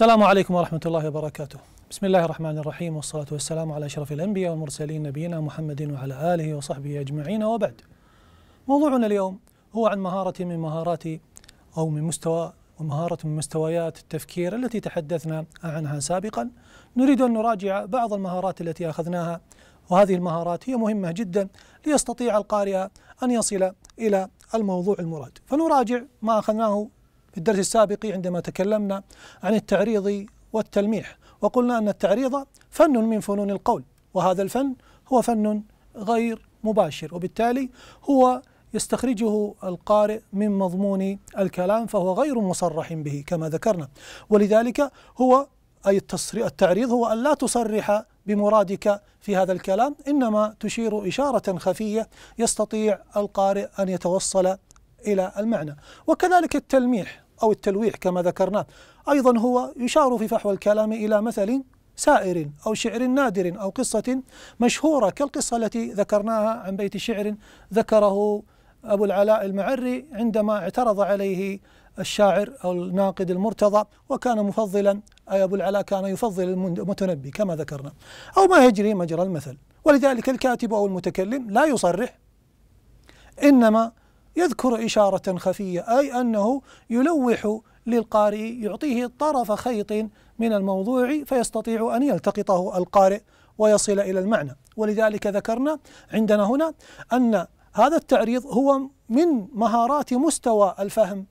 السلام عليكم ورحمة الله وبركاته بسم الله الرحمن الرحيم والصلاة والسلام على أشرف الأنبياء والمرسلين نبينا محمد وعلى آله وصحبه أجمعين وبعد موضوعنا اليوم هو عن مهارة من مهارات أو من مستوى ومهارة من مستويات التفكير التي تحدثنا عنها سابقا نريد أن نراجع بعض المهارات التي أخذناها وهذه المهارات هي مهمة جدا ليستطيع القارئ أن يصل إلى الموضوع المراد فنراجع ما أخذناه في الدرس السابق عندما تكلمنا عن التعريض والتلميح وقلنا أن التعريض فن من فنون القول وهذا الفن هو فن غير مباشر وبالتالي هو يستخرجه القارئ من مضمون الكلام فهو غير مصرح به كما ذكرنا ولذلك هو أي التعريض هو أن لا تصرح بمرادك في هذا الكلام إنما تشير إشارة خفية يستطيع القارئ أن يتوصل إلى المعنى وكذلك التلميح أو التلويح كما ذكرنا أيضا هو يشار في فحوى الكلام إلى مثل سائر أو شعر نادر أو قصة مشهورة كالقصة التي ذكرناها عن بيت شعر ذكره أبو العلاء المعري عندما اعترض عليه الشاعر أو الناقد المرتضى وكان مفضلا أي أبو العلاء كان يفضل المتنبي كما ذكرنا أو ما يجري مجرى المثل ولذلك الكاتب أو المتكلم لا يصرح إنما يذكر إشارة خفية أي أنه يلوح للقارئ يعطيه طرف خيط من الموضوع فيستطيع أن يلتقطه القارئ ويصل إلى المعنى ولذلك ذكرنا عندنا هنا أن هذا التعريض هو من مهارات مستوى الفهم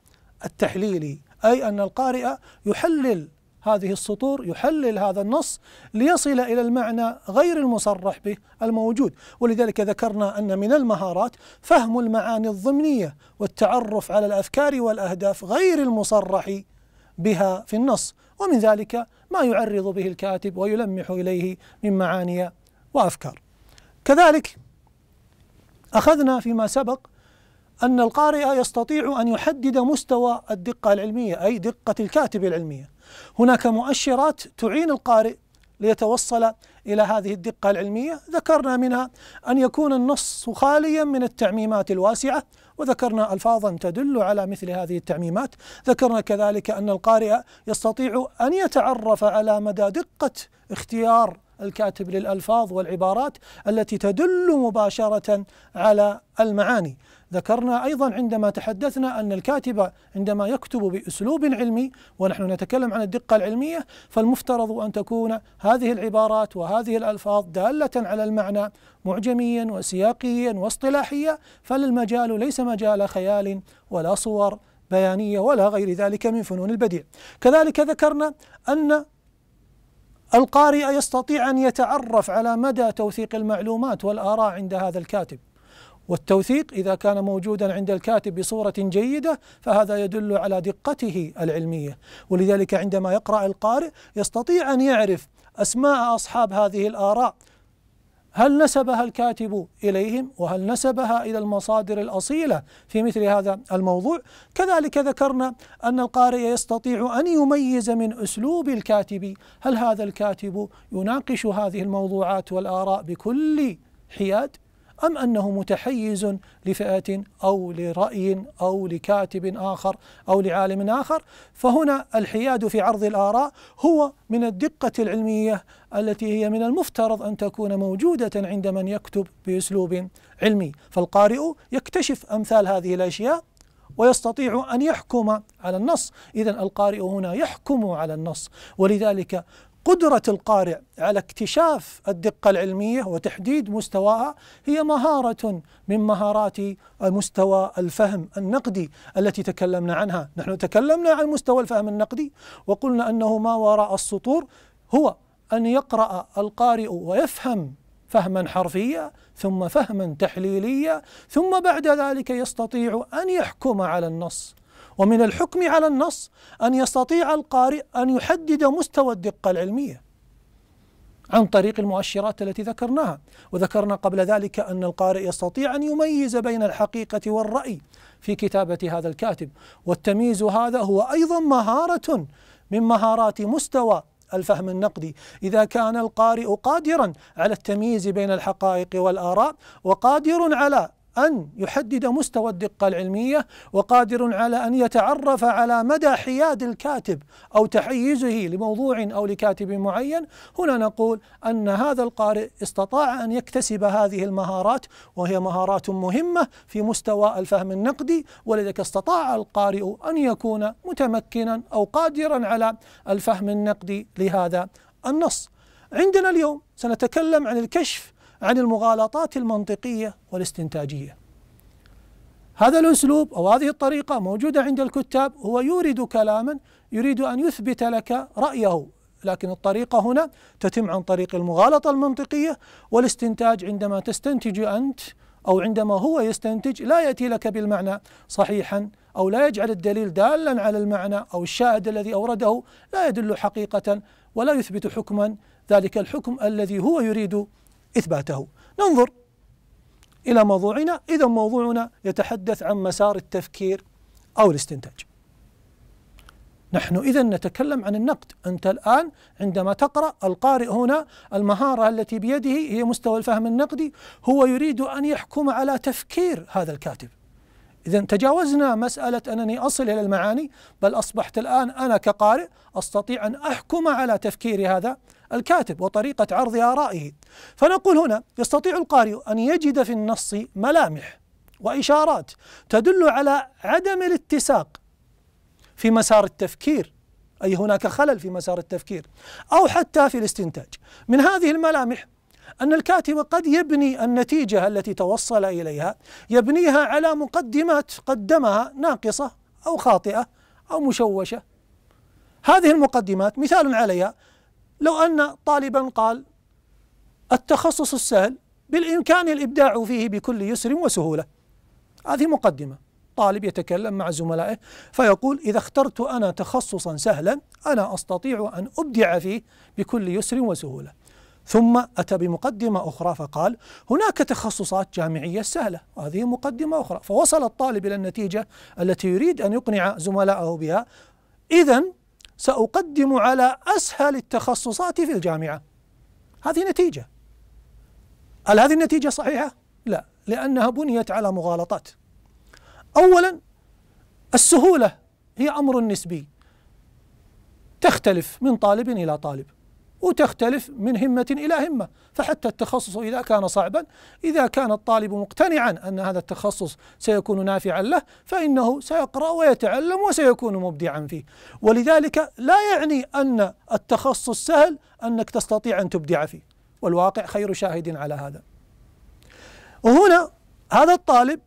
التحليلي أي أن القارئ يحلل هذه السطور يحلل هذا النص ليصل إلى المعنى غير المصرح به الموجود ولذلك ذكرنا أن من المهارات فهم المعاني الضمنية والتعرف على الأفكار والأهداف غير المصرح بها في النص ومن ذلك ما يعرض به الكاتب ويلمح إليه من معاني وأفكار كذلك أخذنا فيما سبق أن القارئ يستطيع أن يحدد مستوى الدقة العلمية أي دقة الكاتب العلمية هناك مؤشرات تعين القارئ ليتوصل إلى هذه الدقة العلمية ذكرنا منها أن يكون النص خاليا من التعميمات الواسعة وذكرنا ألفاظا تدل على مثل هذه التعميمات ذكرنا كذلك أن القارئ يستطيع أن يتعرف على مدى دقة اختيار الكاتب للألفاظ والعبارات التي تدل مباشرة على المعاني ذكرنا أيضا عندما تحدثنا أن الكاتب عندما يكتب بأسلوب علمي ونحن نتكلم عن الدقة العلمية فالمفترض أن تكون هذه العبارات وهذه الألفاظ دالة على المعنى معجميا وسياقيا واصطلاحيا فالمجال ليس مجال خيال ولا صور بيانية ولا غير ذلك من فنون البديع كذلك ذكرنا أن القارئ يستطيع أن يتعرف على مدى توثيق المعلومات والآراء عند هذا الكاتب والتوثيق إذا كان موجودا عند الكاتب بصورة جيدة فهذا يدل على دقته العلمية ولذلك عندما يقرأ القارئ يستطيع أن يعرف أسماء أصحاب هذه الآراء هل نسبها الكاتب إليهم وهل نسبها إلى المصادر الأصيلة في مثل هذا الموضوع كذلك ذكرنا أن القارئ يستطيع أن يميز من أسلوب الكاتب هل هذا الكاتب يناقش هذه الموضوعات والآراء بكل حياد أم أنه متحيز لفئة أو لرأي أو لكاتب آخر أو لعالم آخر فهنا الحياد في عرض الآراء هو من الدقة العلمية التي هي من المفترض أن تكون موجودة عند من يكتب بأسلوب علمي فالقارئ يكتشف أمثال هذه الأشياء ويستطيع ان يحكم على النص، اذا القارئ هنا يحكم على النص ولذلك قدرة القارئ على اكتشاف الدقة العلمية وتحديد مستواها هي مهارة من مهارات مستوى الفهم النقدي التي تكلمنا عنها، نحن تكلمنا عن مستوى الفهم النقدي وقلنا أنه ما وراء السطور هو أن يقرأ القارئ ويفهم فهما حرفيا ثم فهما تحليليا ثم بعد ذلك يستطيع أن يحكم على النص ومن الحكم على النص أن يستطيع القارئ أن يحدد مستوى الدقة العلمية عن طريق المؤشرات التي ذكرناها وذكرنا قبل ذلك أن القارئ يستطيع أن يميز بين الحقيقة والرأي في كتابة هذا الكاتب والتمييز هذا هو أيضا مهارة من مهارات مستوى الفهم النقدي إذا كان القارئ قادرا على التمييز بين الحقائق والآراء وقادر على أن يحدد مستوى الدقة العلمية وقادر على أن يتعرف على مدى حياد الكاتب أو تحيزه لموضوع أو لكاتب معين هنا نقول أن هذا القارئ استطاع أن يكتسب هذه المهارات وهي مهارات مهمة في مستوى الفهم النقدي ولذلك استطاع القارئ أن يكون متمكنا أو قادرا على الفهم النقدي لهذا النص عندنا اليوم سنتكلم عن الكشف عن المغالطات المنطقية والاستنتاجية هذا الأسلوب أو هذه الطريقة موجودة عند الكتاب هو يورد كلاما يريد أن يثبت لك رأيه لكن الطريقة هنا تتم عن طريق المغالطة المنطقية والاستنتاج عندما تستنتج أنت أو عندما هو يستنتج لا يأتي لك بالمعنى صحيحا أو لا يجعل الدليل دالا على المعنى أو الشاهد الذي أورده لا يدل حقيقة ولا يثبت حكما ذلك الحكم الذي هو يريد إثباته ننظر إلى موضوعنا إذا موضوعنا يتحدث عن مسار التفكير أو الاستنتاج نحن إذا نتكلم عن النقد أنت الآن عندما تقرأ القارئ هنا المهارة التي بيده هي مستوى الفهم النقدي هو يريد أن يحكم على تفكير هذا الكاتب إذا تجاوزنا مسألة أنني أصل إلى المعاني بل أصبحت الآن أنا كقارئ أستطيع أن أحكم على تفكير هذا الكاتب وطريقة عرض آرائه فنقول هنا يستطيع القارئ أن يجد في النص ملامح وإشارات تدل على عدم الاتساق في مسار التفكير أي هناك خلل في مسار التفكير أو حتى في الاستنتاج من هذه الملامح أن الكاتب قد يبني النتيجة التي توصل إليها يبنيها على مقدمات قدمها ناقصة أو خاطئة أو مشوشة هذه المقدمات مثال عليها لو أن طالبا قال التخصص السهل بالإمكان الإبداع فيه بكل يسر وسهولة هذه مقدمة طالب يتكلم مع زملائه فيقول إذا اخترت أنا تخصصا سهلا أنا أستطيع أن أبدع فيه بكل يسر وسهولة ثم أتى بمقدمة أخرى فقال هناك تخصصات جامعية سهلة وهذه مقدمة أخرى فوصل الطالب إلى النتيجة التي يريد أن يقنع زملائه بها إذا سأقدم على أسهل التخصصات في الجامعة هذه نتيجة هل هذه النتيجة صحيحة؟ لا لأنها بنيت على مغالطات أولا السهولة هي أمر نسبي تختلف من طالب إلى طالب وتختلف من همة إلى همة فحتى التخصص إذا كان صعبا إذا كان الطالب مقتنعا أن هذا التخصص سيكون نافعا له فإنه سيقرأ ويتعلم وسيكون مبدعا فيه ولذلك لا يعني أن التخصص سهل أنك تستطيع أن تبدع فيه والواقع خير شاهد على هذا وهنا هذا الطالب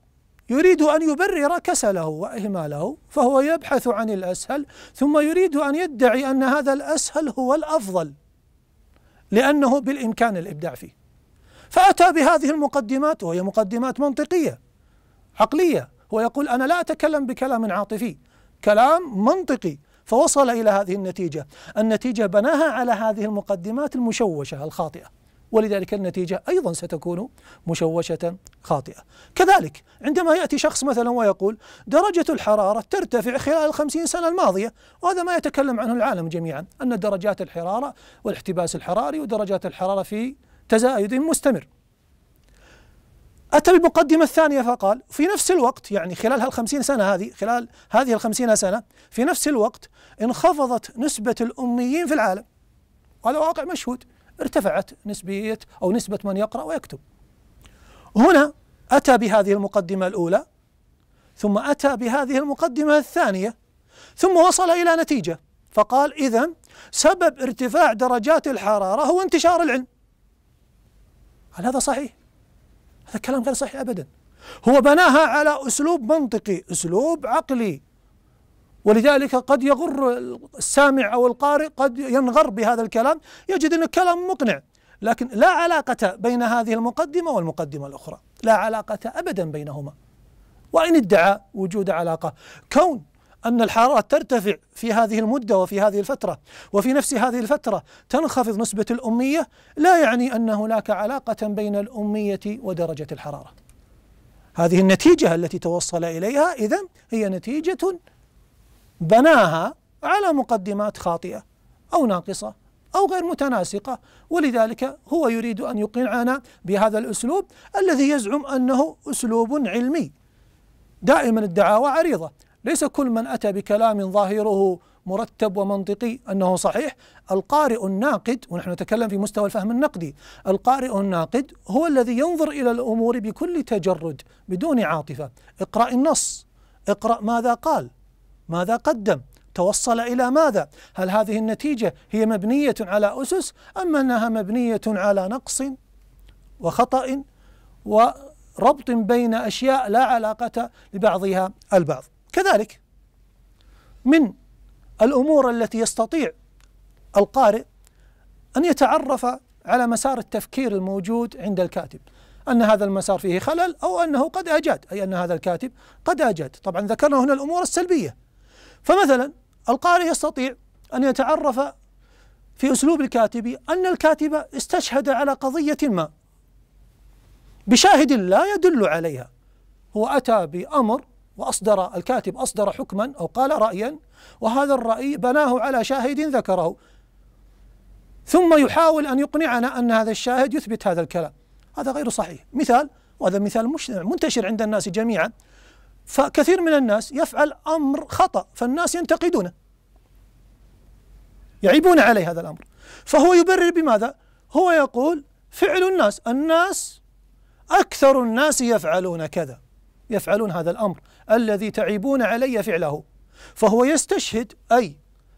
يريد أن يبرر كسله وإهماله فهو يبحث عن الأسهل ثم يريد أن يدعي أن هذا الأسهل هو الأفضل لأنه بالإمكان الإبداع فيه فأتى بهذه المقدمات وهي مقدمات منطقية عقلية هو يقول أنا لا أتكلم بكلام عاطفي كلام منطقي فوصل إلى هذه النتيجة النتيجة بناها على هذه المقدمات المشوشة الخاطئة ولذلك النتيجة أيضا ستكون مشوشة خاطئة كذلك عندما يأتي شخص مثلا ويقول درجة الحرارة ترتفع خلال الخمسين سنة الماضية وهذا ما يتكلم عنه العالم جميعا أن درجات الحرارة والاحتباس الحراري ودرجات الحرارة في تزايد مستمر أتى المقدمة الثانية فقال في نفس الوقت يعني خلال هالخمسين سنة هذه خلال هذه الخمسين سنة في نفس الوقت انخفضت نسبة الأميين في العالم وهذا واقع مشهود ارتفعت نسبية أو نسبة من يقرأ ويكتب هنا أتى بهذه المقدمة الأولى ثم أتى بهذه المقدمة الثانية ثم وصل إلى نتيجة فقال إذا سبب ارتفاع درجات الحرارة هو انتشار العلم هل هذا صحيح؟ هذا كلام غير صحيح أبدا هو بناها على أسلوب منطقي أسلوب عقلي ولذلك قد يغر السامع أو القارئ قد ينغر بهذا الكلام يجد أنه كلام مقنع لكن لا علاقة بين هذه المقدمة والمقدمة الأخرى لا علاقة أبدا بينهما وإن ادعى وجود علاقة كون أن الحرارة ترتفع في هذه المدة وفي هذه الفترة وفي نفس هذه الفترة تنخفض نسبة الأمية لا يعني أن هناك علاقة بين الأمية ودرجة الحرارة هذه النتيجة التي توصل إليها إذا هي نتيجة بناها على مقدمات خاطئة أو ناقصة أو غير متناسقة ولذلك هو يريد أن يقنعنا بهذا الأسلوب الذي يزعم أنه أسلوب علمي دائما الدعاوى عريضة ليس كل من أتى بكلام ظاهره مرتب ومنطقي أنه صحيح القارئ الناقد ونحن نتكلم في مستوى الفهم النقدي القارئ الناقد هو الذي ينظر إلى الأمور بكل تجرد بدون عاطفة اقرأ النص اقرأ ماذا قال ماذا قدم توصل الى ماذا؟ هل هذه النتيجه هي مبنيه على اسس ام انها مبنيه على نقص وخطا وربط بين اشياء لا علاقه لبعضها البعض. كذلك من الامور التي يستطيع القارئ ان يتعرف على مسار التفكير الموجود عند الكاتب. أن هذا المسار فيه خلل أو أنه قد أجاد أي أن هذا الكاتب قد أجاد طبعا ذكرنا هنا الأمور السلبية فمثلا القارئ يستطيع أن يتعرف في أسلوب الكاتب أن الكاتب استشهد على قضية ما بشاهد لا يدل عليها هو أتى بأمر وأصدر الكاتب أصدر حكما أو قال رأيا وهذا الرأي بناه على شاهد ذكره ثم يحاول أن يقنعنا أن هذا الشاهد يثبت هذا الكلام هذا غير صحيح مثال وهذا مثال منتشر عند الناس جميعا فكثير من الناس يفعل امر خطا فالناس ينتقدونه يعيبون عليه هذا الامر فهو يبرر بماذا؟ هو يقول فعل الناس الناس اكثر الناس يفعلون كذا يفعلون هذا الامر الذي تعيبون علي فعله فهو يستشهد اي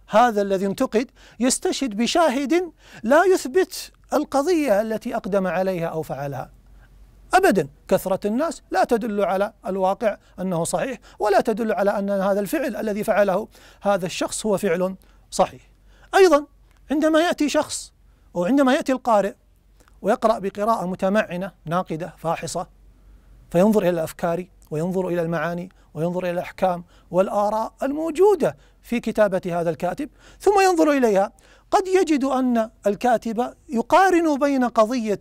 هذا الذي انتقد يستشهد بشاهد لا يثبت القضيه التي اقدم عليها او فعلها أبدا كثرة الناس لا تدل على الواقع أنه صحيح ولا تدل على أن هذا الفعل الذي فعله هذا الشخص هو فعل صحيح أيضا عندما يأتي شخص أو عندما يأتي القارئ ويقرأ بقراءة متمعنة ناقدة فاحصة فينظر إلى الأفكار وينظر إلى المعاني وينظر إلى الأحكام والآراء الموجودة في كتابة هذا الكاتب ثم ينظر إليها قد يجد أن الكاتب يقارن بين قضية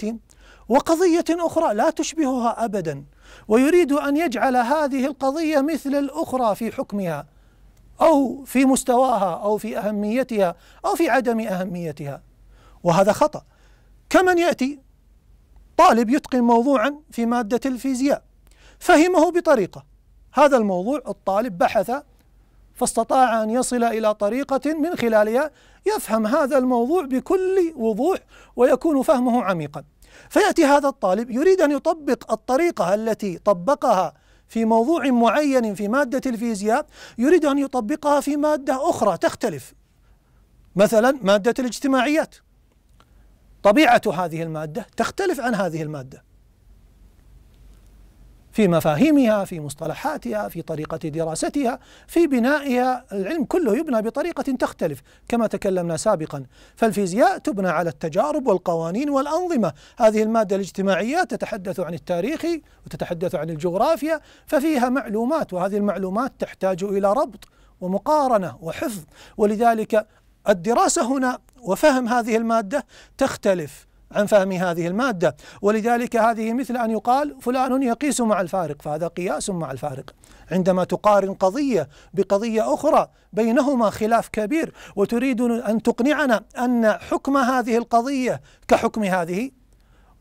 وقضية أخرى لا تشبهها أبدا ويريد أن يجعل هذه القضية مثل الأخرى في حكمها أو في مستواها أو في أهميتها أو في عدم أهميتها وهذا خطأ كمن يأتي طالب يتقن موضوعا في مادة الفيزياء فهمه بطريقة هذا الموضوع الطالب بحث فاستطاع أن يصل إلى طريقة من خلالها يفهم هذا الموضوع بكل وضوح ويكون فهمه عميقا فيأتي هذا الطالب يريد أن يطبق الطريقة التي طبقها في موضوع معين في مادة الفيزياء يريد أن يطبقها في مادة أخرى تختلف مثلا مادة الاجتماعيات طبيعة هذه المادة تختلف عن هذه المادة في مفاهيمها في مصطلحاتها في طريقة دراستها في بنائها العلم كله يبنى بطريقة تختلف كما تكلمنا سابقا فالفيزياء تبنى على التجارب والقوانين والأنظمة هذه المادة الاجتماعية تتحدث عن التاريخ وتتحدث عن الجغرافيا ففيها معلومات وهذه المعلومات تحتاج إلى ربط ومقارنة وحفظ ولذلك الدراسة هنا وفهم هذه المادة تختلف عن فهم هذه المادة ولذلك هذه مثل أن يقال فلان يقيس مع الفارق فهذا قياس مع الفارق عندما تقارن قضية بقضية أخرى بينهما خلاف كبير وتريد أن تقنعنا أن حكم هذه القضية كحكم هذه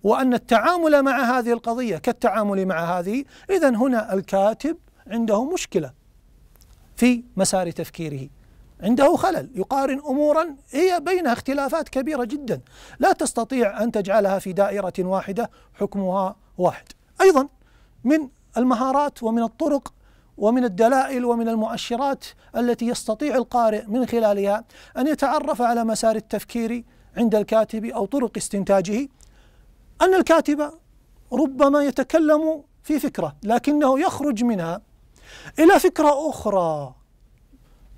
وأن التعامل مع هذه القضية كالتعامل مع هذه إذا هنا الكاتب عنده مشكلة في مسار تفكيره عنده خلل يقارن امورا هي بينها اختلافات كبيره جدا لا تستطيع ان تجعلها في دائره واحده حكمها واحد ايضا من المهارات ومن الطرق ومن الدلائل ومن المؤشرات التي يستطيع القارئ من خلالها ان يتعرف على مسار التفكير عند الكاتب او طرق استنتاجه ان الكاتب ربما يتكلم في فكره لكنه يخرج منها الى فكره اخرى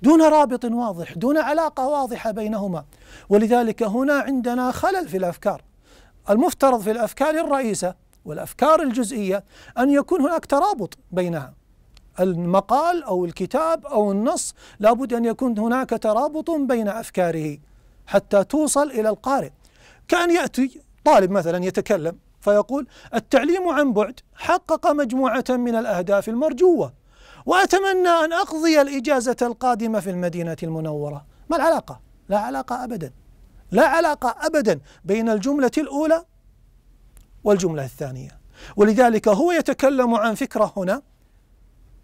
دون رابط واضح دون علاقة واضحة بينهما ولذلك هنا عندنا خلل في الأفكار المفترض في الأفكار الرئيسة والأفكار الجزئية أن يكون هناك ترابط بينها المقال أو الكتاب أو النص لابد أن يكون هناك ترابط بين أفكاره حتى توصل إلى القارئ كان يأتي طالب مثلا يتكلم فيقول التعليم عن بعد حقق مجموعة من الأهداف المرجوة وأتمنى أن أقضي الإجازة القادمة في المدينة المنورة ما العلاقة؟ لا علاقة أبدا لا علاقة أبدا بين الجملة الأولى والجملة الثانية ولذلك هو يتكلم عن فكرة هنا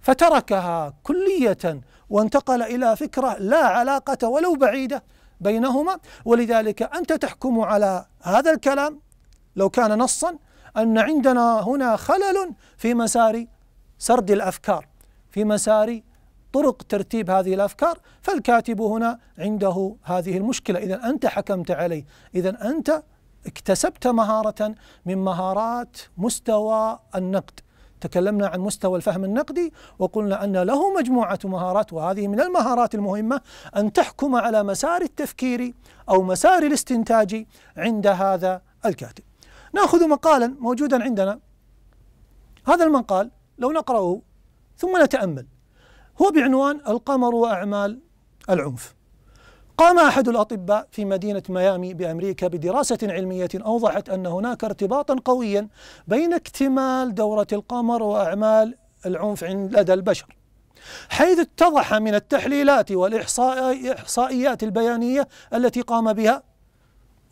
فتركها كلية وانتقل إلى فكرة لا علاقة ولو بعيدة بينهما ولذلك أنت تحكم على هذا الكلام لو كان نصا أن عندنا هنا خلل في مسار سرد الأفكار في مسار طرق ترتيب هذه الافكار فالكاتب هنا عنده هذه المشكله اذا انت حكمت عليه اذا انت اكتسبت مهاره من مهارات مستوى النقد تكلمنا عن مستوى الفهم النقدي وقلنا ان له مجموعه مهارات وهذه من المهارات المهمه ان تحكم على مسار التفكير او مسار الاستنتاج عند هذا الكاتب. ناخذ مقالا موجودا عندنا هذا المقال لو نقراه ثم نتأمل هو بعنوان القمر وأعمال العنف قام أحد الأطباء في مدينة ميامي بأمريكا بدراسة علمية أوضحت أن هناك ارتباطا قويا بين اكتمال دورة القمر وأعمال العنف عند لدى البشر حيث اتضح من التحليلات والإحصائيات البيانية التي قام بها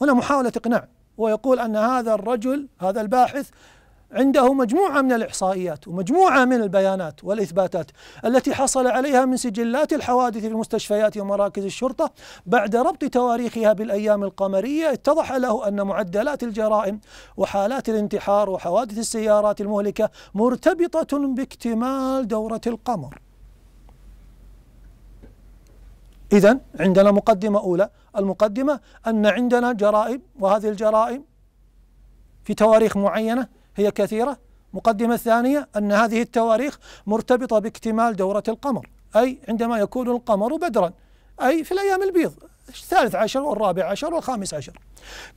هنا محاولة إقناع ويقول أن هذا الرجل هذا الباحث عنده مجموعة من الإحصائيات ومجموعة من البيانات والإثباتات التي حصل عليها من سجلات الحوادث في المستشفيات ومراكز الشرطة بعد ربط تواريخها بالأيام القمرية اتضح له أن معدلات الجرائم وحالات الانتحار وحوادث السيارات المهلكة مرتبطة باكتمال دورة القمر إذا عندنا مقدمة أولى المقدمة أن عندنا جرائم وهذه الجرائم في تواريخ معينة هي كثيرة مقدمة ثانية أن هذه التواريخ مرتبطة باكتمال دورة القمر أي عندما يكون القمر بدرا أي في الأيام البيض الثالث عشر والرابع عشر والخامس عشر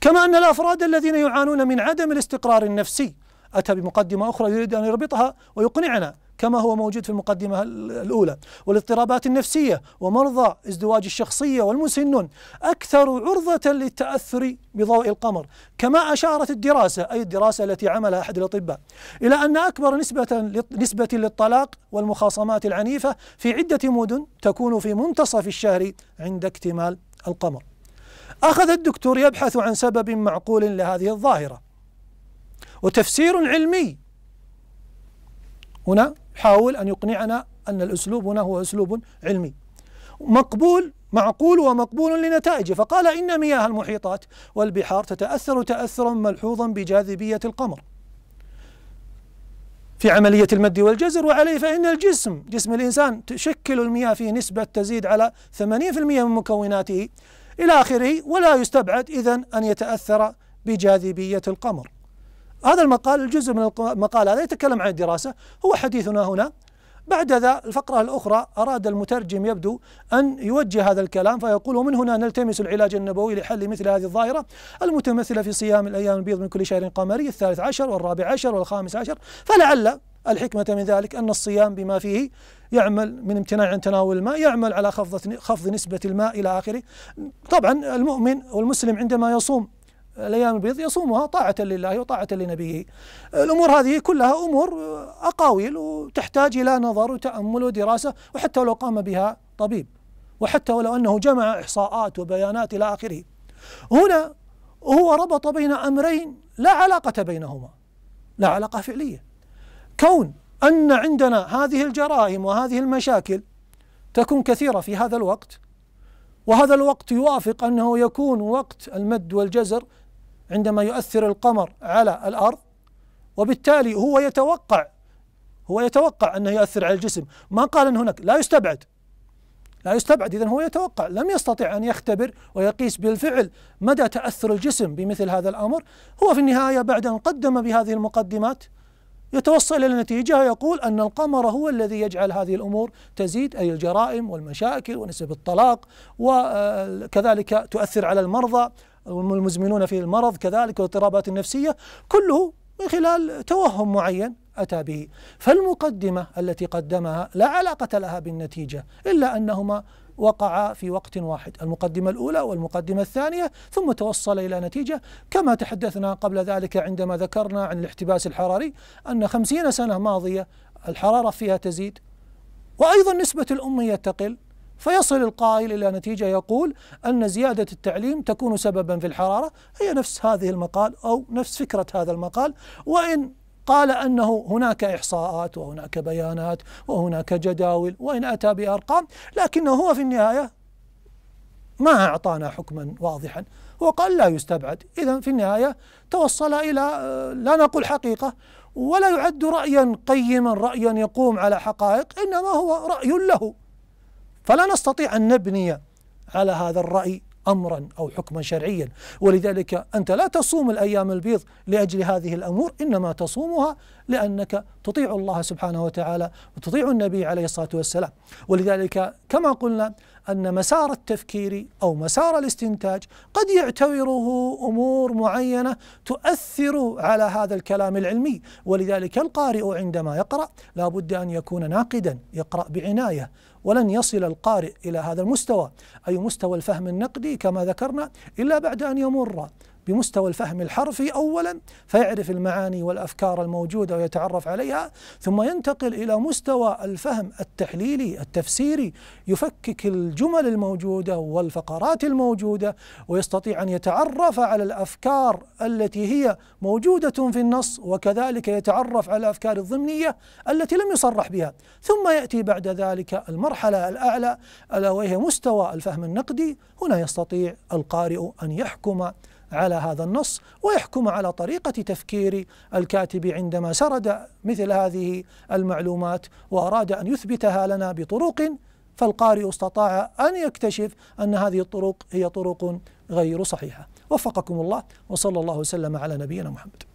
كما أن الأفراد الذين يعانون من عدم الاستقرار النفسي أتى بمقدمة أخرى يريد أن يربطها ويقنعنا كما هو موجود في المقدمة الأولى والاضطرابات النفسية ومرضى ازدواج الشخصية والمسنون أكثر عرضة للتأثر بضوء القمر كما أشارت الدراسة أي الدراسة التي عملها أحد الأطباء إلى أن أكبر نسبة نسبة للطلاق والمخاصمات العنيفة في عدة مدن تكون في منتصف الشهر عند اكتمال القمر أخذ الدكتور يبحث عن سبب معقول لهذه الظاهرة وتفسير علمي هنا حاول أن يقنعنا أن الأسلوب هنا هو أسلوب علمي مقبول معقول ومقبول لنتائجه فقال إن مياه المحيطات والبحار تتأثر تأثرا ملحوظا بجاذبية القمر في عملية المد والجزر وعليه فإن الجسم جسم الإنسان تشكل المياه في نسبة تزيد على 80% من مكوناته إلى آخره ولا يستبعد إذن أن يتأثر بجاذبية القمر هذا المقال الجزء من المقال هذا يتكلم عن الدراسة هو حديثنا هنا بعد ذا الفقرة الأخرى أراد المترجم يبدو أن يوجه هذا الكلام فيقول ومن هنا نلتمس العلاج النبوي لحل مثل هذه الظاهرة المتمثلة في صيام الأيام البيض من كل شهر قمري الثالث عشر والرابع عشر والخامس عشر فلعل الحكمة من ذلك أن الصيام بما فيه يعمل من امتناع عن تناول الماء يعمل على خفض نسبة الماء إلى آخره طبعا المؤمن والمسلم عندما يصوم الايام البيض يصومها طاعه لله وطاعه لنبيه. الامور هذه كلها امور آه، اقاويل وتحتاج الى نظر وتامل ودراسه وحتى لو قام بها طبيب وحتى ولو انه جمع احصاءات وبيانات الى اخره. هنا هو ربط بين امرين لا علاقه بينهما. لا علاقه فعليه. كون ان عندنا هذه الجرائم وهذه المشاكل تكون كثيره في هذا الوقت وهذا الوقت يوافق انه يكون وقت المد والجزر عندما يؤثر القمر على الأرض وبالتالي هو يتوقع هو يتوقع أنه يؤثر على الجسم ما قال أن هناك لا يستبعد لا يستبعد إذا هو يتوقع لم يستطع أن يختبر ويقيس بالفعل مدى تأثر الجسم بمثل هذا الأمر هو في النهاية بعد أن قدم بهذه المقدمات يتوصل إلى النتيجة يقول أن القمر هو الذي يجعل هذه الأمور تزيد أي الجرائم والمشاكل ونسب الطلاق وكذلك تؤثر على المرضى والمزمنون في المرض كذلك والاضطرابات النفسية كله من خلال توهم معين أتى به فالمقدمة التي قدمها لا علاقة لها بالنتيجة إلا أنهما وقعا في وقت واحد المقدمة الأولى والمقدمة الثانية ثم توصل إلى نتيجة كما تحدثنا قبل ذلك عندما ذكرنا عن الاحتباس الحراري أن خمسين سنة ماضية الحرارة فيها تزيد وأيضا نسبة الأمية تقل فيصل القائل إلى نتيجة يقول أن زيادة التعليم تكون سببا في الحرارة هي نفس هذه المقال أو نفس فكرة هذا المقال وإن قال أنه هناك إحصاءات وهناك بيانات وهناك جداول وإن أتى بأرقام لكنه هو في النهاية ما أعطانا حكما واضحا هو قال لا يستبعد إذا في النهاية توصل إلى آه، لا نقول حقيقة ولا يعد رأيا قيما رأيا يقوم على حقائق إنما هو رأي له فلا نستطيع أن نبني على هذا الرأي امرا او حكما شرعيا ولذلك انت لا تصوم الايام البيض لاجل هذه الامور انما تصومها لانك تطيع الله سبحانه وتعالى وتطيع النبي عليه الصلاه والسلام ولذلك كما قلنا ان مسار التفكير او مسار الاستنتاج قد يعتبره امور معينه تؤثر على هذا الكلام العلمي ولذلك القارئ عندما يقرا لابد ان يكون ناقدا يقرا بعنايه ولن يصل القارئ إلى هذا المستوى أي مستوى الفهم النقدي كما ذكرنا إلا بعد أن يمر بمستوى الفهم الحرفي اولا فيعرف المعاني والافكار الموجوده ويتعرف عليها ثم ينتقل الى مستوى الفهم التحليلي التفسيري يفكك الجمل الموجوده والفقرات الموجوده ويستطيع ان يتعرف على الافكار التي هي موجوده في النص وكذلك يتعرف على الافكار الضمنيه التي لم يصرح بها ثم ياتي بعد ذلك المرحله الاعلى الا وهي مستوى الفهم النقدي هنا يستطيع القارئ ان يحكم على هذا النص ويحكم على طريقة تفكير الكاتب عندما سرد مثل هذه المعلومات وأراد أن يثبتها لنا بطرق فالقارئ استطاع أن يكتشف أن هذه الطرق هي طرق غير صحيحة وفقكم الله وصلى الله وسلم على نبينا محمد